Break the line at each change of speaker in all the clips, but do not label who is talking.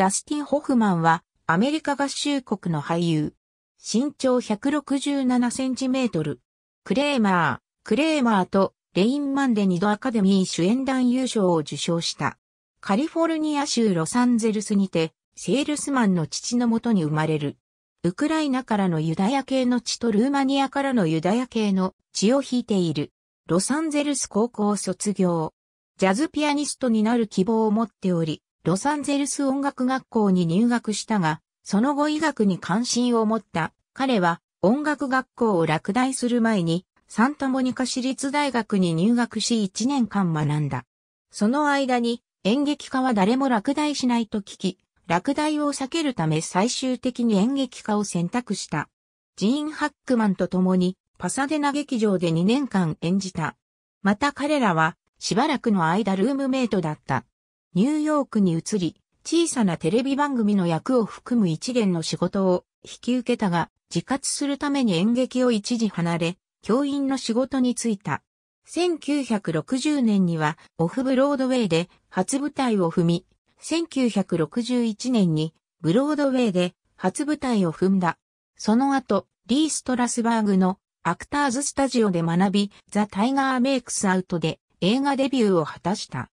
ダスティン・ホフマンはアメリカ合衆国の俳優。身長167センチメートル。クレーマー、クレーマーとレインマンで2度アカデミー主演男優賞を受賞した。カリフォルニア州ロサンゼルスにて、セールスマンの父のもとに生まれる。ウクライナからのユダヤ系の血とルーマニアからのユダヤ系の血を引いている。ロサンゼルス高校卒業。ジャズピアニストになる希望を持っており、ロサンゼルス音楽学校に入学したが、その後医学に関心を持った彼は音楽学校を落第する前にサンタモニカ私立大学に入学し1年間学んだ。その間に演劇家は誰も落第しないと聞き、落第を避けるため最終的に演劇家を選択した。ジーン・ハックマンと共にパサデナ劇場で2年間演じた。また彼らはしばらくの間ルームメイトだった。ニューヨークに移り、小さなテレビ番組の役を含む一連の仕事を引き受けたが、自活するために演劇を一時離れ、教員の仕事に就いた。1960年にはオフブロードウェイで初舞台を踏み、1961年にブロードウェイで初舞台を踏んだ。その後、リー・ストラスバーグのアクターズスタジオで学び、ザ・タイガー・メイクス・アウトで映画デビューを果たした。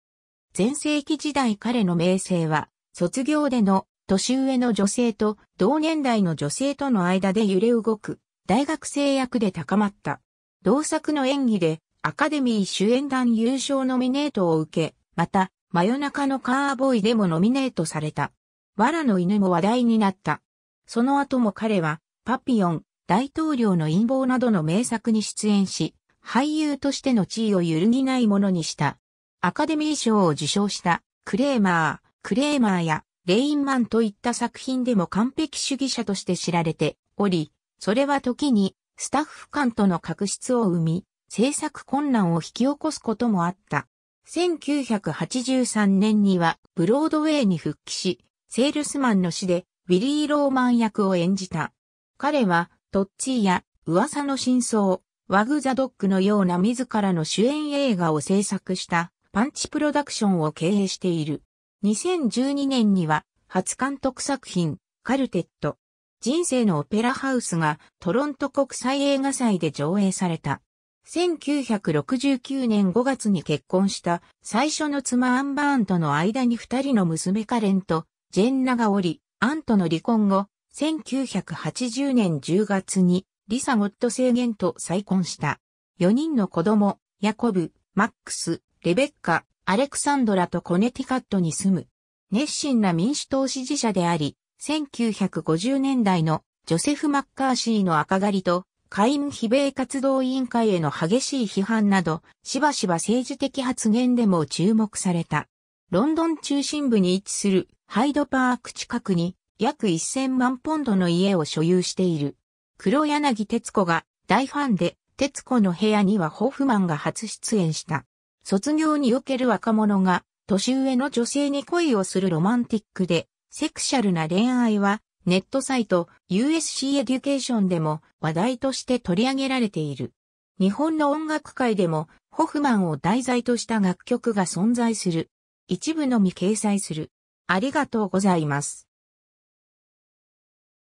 前世紀時代彼の名声は、卒業での年上の女性と同年代の女性との間で揺れ動く大学生役で高まった。同作の演技でアカデミー主演団優勝ノミネートを受け、また、真夜中のカーボーイでもノミネートされた。藁の犬も話題になった。その後も彼は、パピオン、大統領の陰謀などの名作に出演し、俳優としての地位を揺るぎないものにした。アカデミー賞を受賞したクレーマー、クレーマーやレインマンといった作品でも完璧主義者として知られており、それは時にスタッフ間との確執を生み、制作困難を引き起こすこともあった。1983年にはブロードウェイに復帰し、セールスマンの死でウィリー・ローマン役を演じた。彼はトッチーや噂の真相、ワグ・ザ・ドッグのような自らの主演映画を制作したパンチプロダクションを経営している。2012年には初監督作品カルテット人生のオペラハウスがトロント国際映画祭で上映された。1969年5月に結婚した最初の妻アンバーンとの間に二人の娘カレンとジェンナがおり、アンとの離婚後、1980年10月にリサ・ゴッド制限と再婚した。4人の子供、ヤコブ、マックス、レベッカ、アレクサンドラとコネティカットに住む、熱心な民主党支持者であり、1950年代のジョセフ・マッカーシーの赤狩りと、下院非米活動委員会への激しい批判など、しばしば政治的発言でも注目された。ロンドン中心部に位置するハイドパーク近くに約1000万ポンドの家を所有している。黒柳徹子が大ファンで、徹子の部屋にはホフマンが初出演した。卒業における若者が年上の女性に恋をするロマンティックで、セクシャルな恋愛はネットサイト USC エデュケーションでも話題として取り上げられている。日本の音楽界でもホフマンを題材とした楽曲が存在する。一部のみ掲載する。ありがとうございます。